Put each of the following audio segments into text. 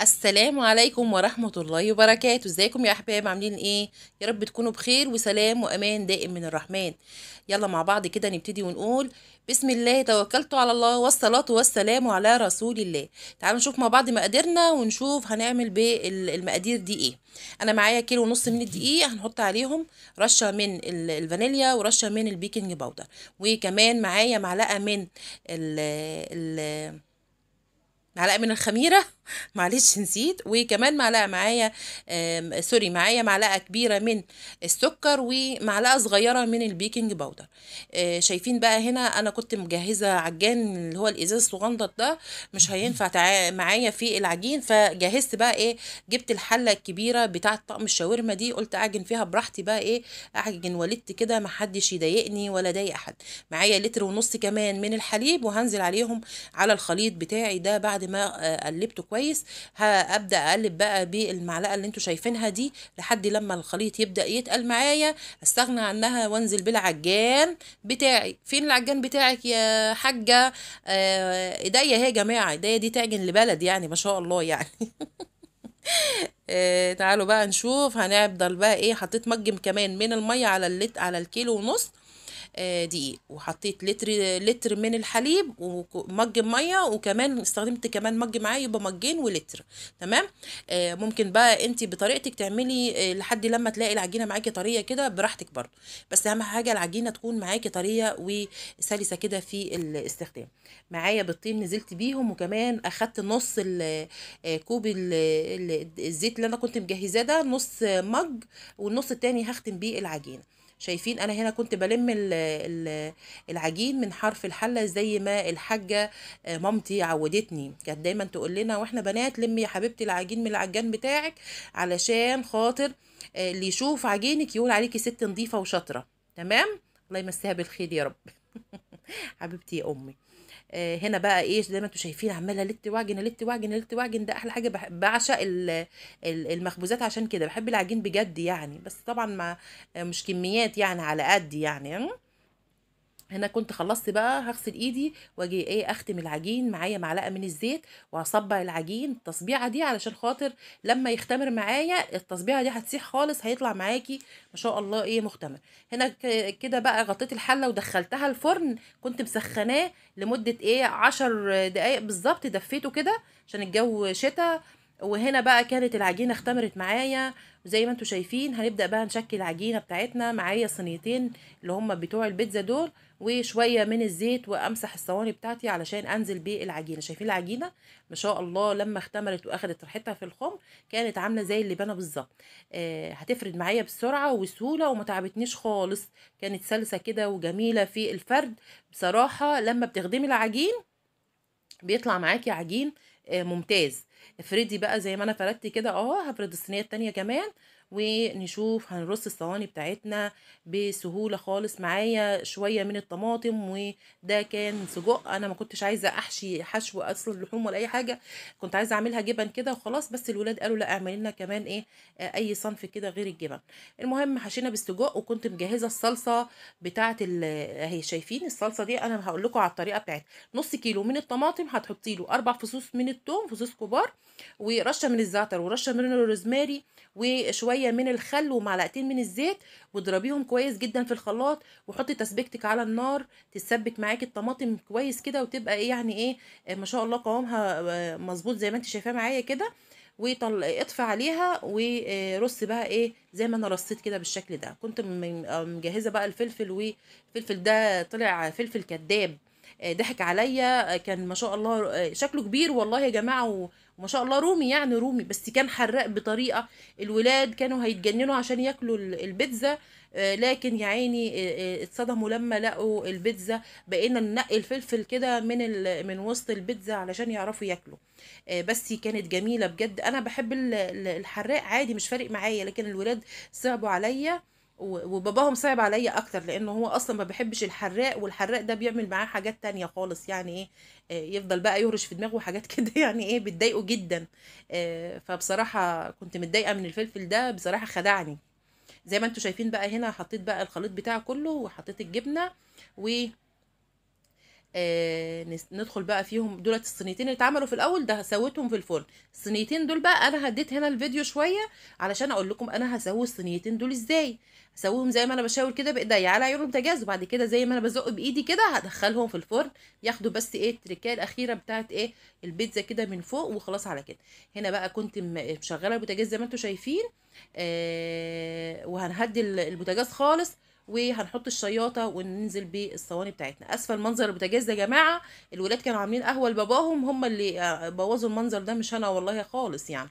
السلام عليكم ورحمة الله وبركاته ازيكم يا احباب عاملين ايه يا رب تكونوا بخير وسلام وامان دائم من الرحمن يلا مع بعض كده نبتدي ونقول بسم الله توكلت على الله والصلاة والسلام على رسول الله تعالوا نشوف مع بعض مقاديرنا ونشوف هنعمل بالمقادير دي ايه انا معايا كيلو ونص من الدقيق هنحط عليهم رشة من الفانيليا ورشة من البيكنج باودر وكمان معايا معلقة من ال ال معلقة من الخميرة معلش نسيت وكمان معلقه معايا سوري معايا معلقه كبيره من السكر ومعلقه صغيره من البيكنج باودر آه، شايفين بقى هنا انا كنت مجهزه عجان اللي هو الازاز الصغنطط ده مش هينفع معايا في العجين فجهزت بقى ايه جبت الحله الكبيره بتاعه طقم الشاورما دي قلت اعجن فيها براحتي بقى ايه اعجن ولدت كده محدش يضايقني ولا ضايق احد معايا لتر ونص كمان من الحليب وهنزل عليهم على الخليط بتاعي ده بعد ما آه، قلبته كويس كويس هبدا اقلب بقى بالمعلقه اللي انتوا شايفينها دي لحد لما الخليط يبدا يتقل معايا استغنى عنها وانزل بالعجان بتاعي فين العجان بتاعك يا حاجه آه ايديا اهي يا جماعه ايديا دي تعجن لبلد يعني ما شاء الله يعني آه تعالوا بقى نشوف هنفضل بقى ايه حطيت مجم كمان من الميه على اللت على الكيلو ونص آه، دقيق وحطيت لتر لتر من الحليب ومج ميه وكمان استخدمت كمان مج معاه يبقى مجين ولتر تمام آه، ممكن بقى انت بطريقتك تعملي آه، لحد لما تلاقي العجينه معاكي طريه كده براحتك برده بس اهم حاجه العجينه تكون معاكي طريه وسلسه كده في الاستخدام معايا بيضتين نزلت بيهم وكمان اخدت نص كوب الزيت اللي انا كنت مجهزاه ده نص مج والنص التاني هختم بيه العجينه شايفين انا هنا كنت بلم العجين من حرف الحله زي ما الحاجه آه، مامتي عودتني كانت دايما تقول لنا واحنا بنات لمي يا حبيبتي العجين من العجان بتاعك علشان خاطر آه، اللي يشوف عجينك يقول عليكي ست نظيفه وشاطره تمام الله يمسيها بالخير يا رب حبيبتي يا امي آه، هنا بقى ايه زي ما انتم شايفين عماله لت واجن لت واجن لت واعجن ده احلى حاجه بعشق المخبوزات عشان كده بحب العجين بجد يعني بس طبعا مع آه، مش كميات يعني على قد يعني هنا كنت خلصت بقى هغسل ايدي واجي ايه اختم العجين معايا معلقه من الزيت واصبع العجين التصبيعه دي علشان خاطر لما يختمر معايا التصبيعه دي هتسيح خالص هيطلع معاكي ما شاء الله ايه مختمر هنا كده بقى غطيت الحله ودخلتها الفرن كنت مسخناه لمده ايه عشر دقائق بالظبط دفيته كده عشان الجو شتا وهنا بقى كانت العجينه اختمرت معايا وزي ما انتم شايفين هنبدا بقى نشكل العجينه بتاعتنا معايا صينيتين اللي هم بتوع البيتزا دول وشويه من الزيت وامسح الصواني بتاعتي علشان انزل بالعجينه شايفين العجينه ما شاء الله لما اختمرت واخدت راحتها في الخمر كانت عامله زي اللبانه بالظبط آه هتفرد معايا بسرعه وسهوله وما تعبتنيش خالص كانت سلسه كده وجميله في الفرد بصراحه لما بتخدمي العجين بيطلع معاكي عجين آه، ممتاز افردي بقى زي ما انا فردت كده اهو هفرد الصينيه الثانيه كمان ونشوف هنرص الصواني بتاعتنا بسهوله خالص معايا شويه من الطماطم وده كان سجق انا ما كنتش عايزه احشي حشو اصل اللحوم ولا اي حاجه كنت عايزه اعملها جبن كده وخلاص بس الولاد قالوا لا اعملي لنا كمان ايه آه، اي صنف كده غير الجبن المهم حشينا بالسجق وكنت مجهزه الصلصه بتاعه اهي شايفين الصلصه دي انا هقول لكم على الطريقه بتاعتها نص كيلو من الطماطم هتحطي له اربع فصوص من الثوم فصوص كبار ورشه من الزعتر ورشه من الروزماري وشويه من الخل ومعلقتين من الزيت واضربيهم كويس جدا في الخلاط وحطي تسبيكتك على النار تتسبك معاكي الطماطم كويس كده وتبقى ايه يعني ايه ما شاء الله قوامها آه، مظبوط زي ما انت شايفاه معايا كده وطل... اطفي عليها ورص بقى ايه زي ما انا رصيت كده بالشكل ده كنت مجهزه بقى الفلفل والفلفل ده طلع فلفل كداب آه، ضحك عليا آه، كان ما شاء الله آه، شكله كبير والله يا جماعه وما شاء الله رومي يعني رومي بس كان حراق بطريقه الولاد كانوا هيتجننوا عشان ياكلوا البيتزا لكن يا عيني اتصدموا لما لقوا البيتزا بقينا ننقي الفلفل كده من من وسط البيتزا علشان يعرفوا ياكلوا بس كانت جميله بجد انا بحب الحراق عادي مش فارق معايا لكن الولاد صعبوا عليا وباباهم صعب عليا اكتر لانه هو اصلا ما بيحبش الحراق والحراق ده بيعمل معاه حاجات تانية خالص يعني ايه آه، يفضل بقى يهرش في دماغه حاجات كده يعني ايه بتضايقه جدا آه، فبصراحة كنت متضايقة من الفلفل ده بصراحة خدعني زي ما انتم شايفين بقى هنا حطيت بقى الخليط بتاعه كله وحطيت الجبنة و آه، ندخل بقى فيهم دولت الصينيتين اللي اتعملوا في الاول ده سويتهم في الفرن الصينيتين دول بقى انا هديت هنا الفيديو شويه علشان اقول لكم انا هسوي الصينيتين دول ازاي هسويهم زي ما انا بشاور كده بايديا على عيون بوتاجاز وبعد كده زي ما انا بزق بايدي كده هدخلهم في الفرن ياخدوا بس ايه التركايه الاخيره بتاعت ايه البيتزا كده من فوق وخلاص على كده هنا بقى كنت مشغله البوتاجاز زي ما انتم شايفين آه وهنهدي البوتاجاز خالص وهنحط الشياطه وننزل بالصواني بتاعتنا اسفل منظر البوتاجاز ده يا جماعه الولاد كانوا عاملين قهوه لباباهم هم اللي آه، بوظوا المنظر ده مش انا والله خالص يعني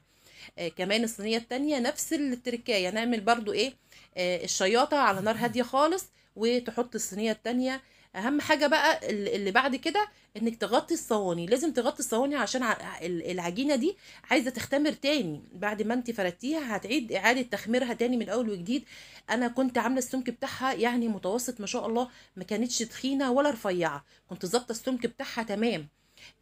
آه كمان الصينيه الثانيه نفس التركايه نعمل برضو ايه آه الشياطه على نار هاديه خالص وتحط الصينيه الثانيه اهم حاجه بقى اللي بعد كده انك تغطي الصواني لازم تغطي الصواني عشان العجينه دي عايزه تختمر تاني بعد ما انت فردتيها هتعيد اعاده تخميرها تاني من اول وجديد انا كنت عامله السمك بتاعها يعني متوسط ما شاء الله ما كانتش تخينه ولا رفيعه كنت ظابطه السمك بتاعها تمام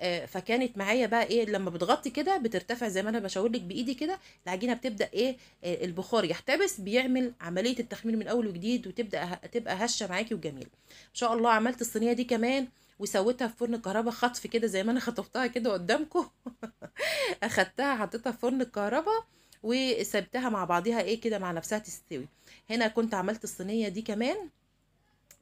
آه، فكانت معايا بقى ايه لما بتغطي كده بترتفع زي ما انا بشاور لك بايدي كده العجينه بتبدا ايه آه، البخار يحتبس بيعمل عمليه التخمير من اول وجديد وتبدا تبقى هشه معاكي وجميله ان شاء الله عملت الصينيه دي كمان وسويتها في فرن الكهرباء خطف كده زي ما انا خطفتها كده قدامكم اخدتها حطيتها في فرن الكهرباء وسبتها مع بعضيها ايه كده مع نفسها تستوي هنا كنت عملت الصينيه دي كمان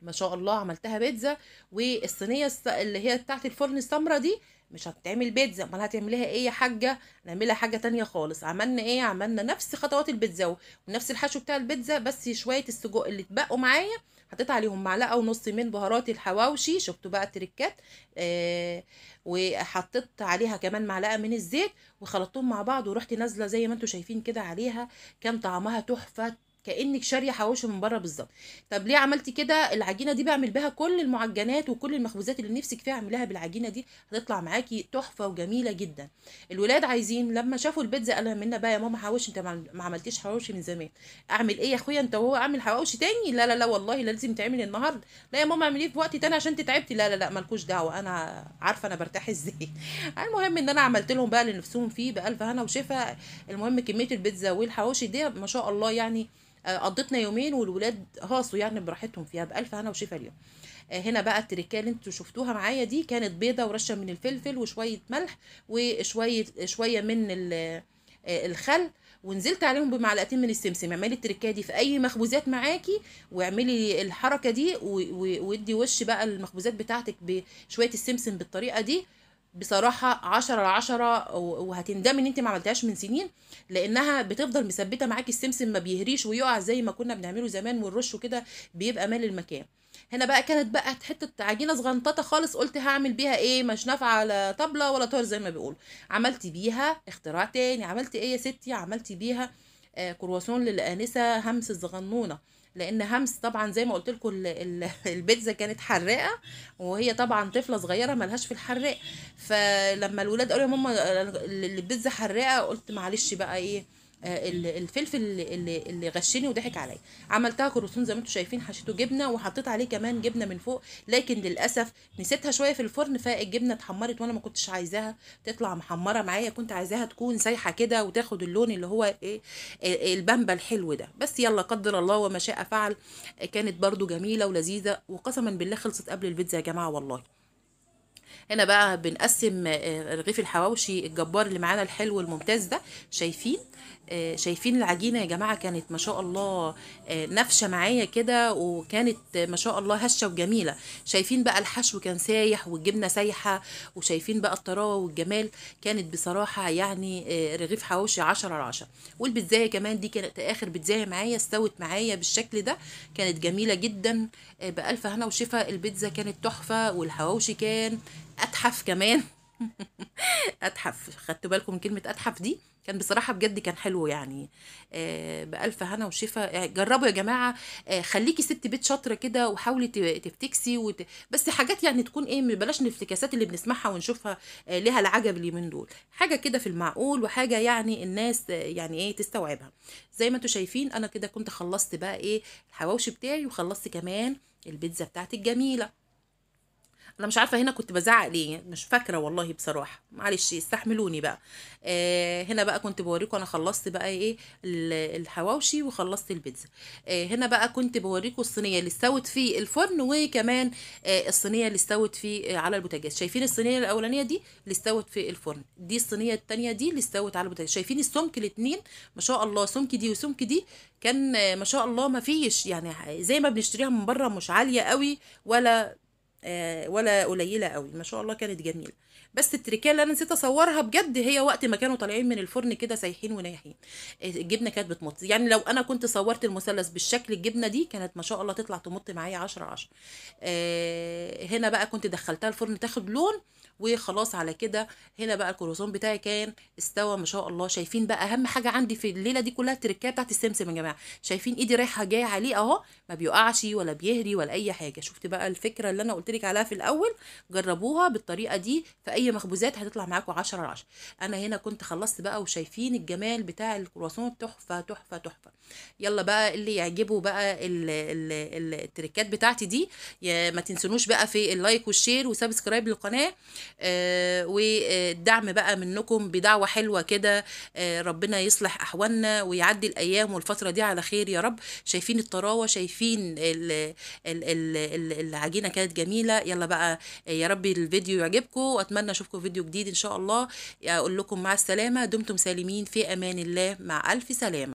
ما شاء الله عملتها بيتزا والصينيه اللي هي بتاعت الفرن السمره دي مش هتتعمل بيتزا امال هتعمليها ايه يا حاجه نعملها حاجه تانية خالص عملنا ايه عملنا نفس خطوات البيتزا ونفس الحشو بتاع البيتزا بس شويه السجق اللي اتبقوا معايا حطيت عليهم معلقه ونص من بهارات الحواوشي شفتوا بقى التركات آه وحطيت عليها كمان معلقه من الزيت وخلطتهم مع بعض ورحت نازله زي ما انتم شايفين كده عليها كان طعمها تحفه كانك شاريه حواوشي من بره بالظبط طب ليه عملتي كده العجينه دي بعمل بها كل المعجنات وكل المخبوزات اللي نفسك فيها اعمليها بالعجينه دي هتطلع معاكي تحفه وجميله جدا الولاد عايزين لما شافوا البيتزا قالوا منا بقى يا ماما حواوشي انت ما عملتيش حواوشي من زمان اعمل ايه يا اخويا انت وهو اعمل حواوشي تاني لا لا لا والله لازم تعمل النهارده لا يا ماما اعمليه في وقت تاني عشان تتعبتي لا لا لا مالكوش دعوه انا عارفه انا برتاح ازاي المهم ان انا عملت لهم بقى اللي نفسهم فيه بالف هنا وشفا المهم كميه البيتزا والحواوشي دي ما شاء الله يعني آه، قضيتنا يومين والولاد هاصوا يعني براحتهم فيها بألف هنا وشفا اليوم آه، هنا بقى التركايه اللي انتوا شفتوها معايا دي كانت بيضه ورشه من الفلفل وشويه ملح وشويه شويه من آه، الخل ونزلت عليهم بمعلقتين من السمسم اعملي التركايه دي في اي مخبوزات معاكي واعملي الحركه دي وادي وش بقى المخبوزات بتاعتك بشويه السمسم بالطريقه دي بصراحه 10 على 10 وهتندمي ان انت ما عملتهاش من سنين لانها بتفضل مثبته معاكي السمسم ما بيهريش ويقع زي ما كنا بنعمله زمان والرش وكده بيبقى مال المكان هنا بقى كانت بقى حته عجينه صغنططه خالص قلت هعمل بيها ايه مش نافعه على طبله ولا طار زي ما بيقولوا عملت بيها اختراع تاني عملت ايه يا ستي عملت بيها آه، كرواسون للانسه همس الصغنونه لان همس طبعا زي ما قلت لكم البيتزا كانت حراقه وهي طبعا طفله صغيره ملهاش في الحراق فلما الولاد قالوا يا ماما آه، البيتزا حراقه قلت معلش بقى ايه آه، الفلفل اللي, اللي غشني وضحك عليا عملتها كروسون زي ما انتم شايفين حشيته جبنه وحطيت عليه كمان جبنه من فوق لكن للاسف نسيتها شويه في الفرن فالجبنه اتحمرت وانا ما كنتش عايزاها تطلع محمره معايا كنت عايزاها تكون سايحه كده وتاخد اللون اللي هو ايه البامبا الحلو ده بس يلا قدر الله وما شاء فعل كانت برده جميله ولذيذه وقسما بالله خلصت قبل البيتزا يا جماعه والله هنا بقى بنقسم آه، رغيف الحواوشي الجبار اللي معانا الحلو الممتاز ده شايفين آه، شايفين العجينه يا جماعه كانت ما شاء الله آه، نفشه معايا كده وكانت ما شاء الله هشه وجميله شايفين بقى الحشو كان سايح والجبنه سايحه وشايفين بقى الطراوه والجمال كانت بصراحه يعني آه، رغيف حواوشي 10 على 10 والبيتزايه كمان دي كانت اخر بيتزايه معايا استوت معايا بالشكل ده كانت جميله جدا بالف هنا وشفا البيتزا كانت تحفه والحواوشي كان اتحف كمان اتحف خدتوا بالكم من كلمه اتحف دي كان بصراحة بجد كان حلو يعني آه، بألف هنا وشفا يعني جربوا يا جماعة آه، خليكي ست بيت شاطرة كده وحاولي تفتكسي وت... بس حاجات يعني تكون ايه بلاش الافتكاسات اللي بنسمعها ونشوفها لها آه، ليها العجب من دول حاجة كده في المعقول وحاجة يعني الناس يعني ايه تستوعبها زي ما انتوا شايفين انا كده كنت خلصت بقى ايه الحواوشي بتاعي وخلصت كمان البيتزا بتاعتي الجميلة انا مش عارفه هنا كنت بزعق ليه مش فاكره والله بصراحه معلش استحملوني بقى آه هنا بقى كنت بوريكم انا خلصت بقى ايه الحواوشي وخلصت البيتزا آه هنا بقى كنت بوريكم الصينيه اللي استوت في الفرن وكمان آه الصينيه اللي استوت في آه على البوتاجاز شايفين الصينيه الاولانيه دي اللي استوت في الفرن دي الصينيه الثانيه دي اللي استوت على البوتاجاز شايفين السمك الاثنين ما شاء الله سمك دي وسمك دي كان آه، ما شاء الله ما فيش يعني زي ما بنشتريها من بره مش عاليه قوي ولا آه، ولا قليله قوي ما شاء الله كانت جميله بس التركيه اللي انا نسيت اصورها بجد هي وقت ما كانوا طالعين من الفرن كده سايحين ونايحين آه، الجبنه كانت بتمط يعني لو انا كنت صورت المثلث بالشكل الجبنه دي كانت ما شاء الله تطلع تمط معايا 10 10 آه، هنا بقى كنت دخلتها الفرن تاخد لون وخلاص على كده هنا بقى الكروسون بتاعي كان استوى ما شاء الله شايفين بقى اهم حاجه عندي في الليله دي كلها التركيه بتاعت السمسم يا جماعه شايفين ايدي رايحه جايه عليه اهو ما بيقعش ولا بيهري ولا اي حاجه شفت بقى الفكره اللي انا قلت لك عليها في الاول جربوها بالطريقه دي في اي اي مخبوزات هتطلع معاكم 10 على 10 انا هنا كنت خلصت بقى وشايفين الجمال بتاع الكرواسون تحفه تحفه تحفه يلا بقى اللي يعجبه بقى الـ الـ التريكات بتاعتي دي ما تنسونوش بقى في اللايك والشير وسبسكرايب للقناه آه والدعم بقى منكم بدعوه حلوه كده آه ربنا يصلح احوالنا ويعدي الايام والفتره دي على خير يا رب شايفين الطراوه شايفين الـ الـ الـ العجينه كانت جميله يلا بقى يا رب الفيديو يعجبكم واتمنى اشوفكم في فيديو جديد ان شاء الله اقول لكم مع السلامه دمتم سالمين في امان الله مع الف سلامه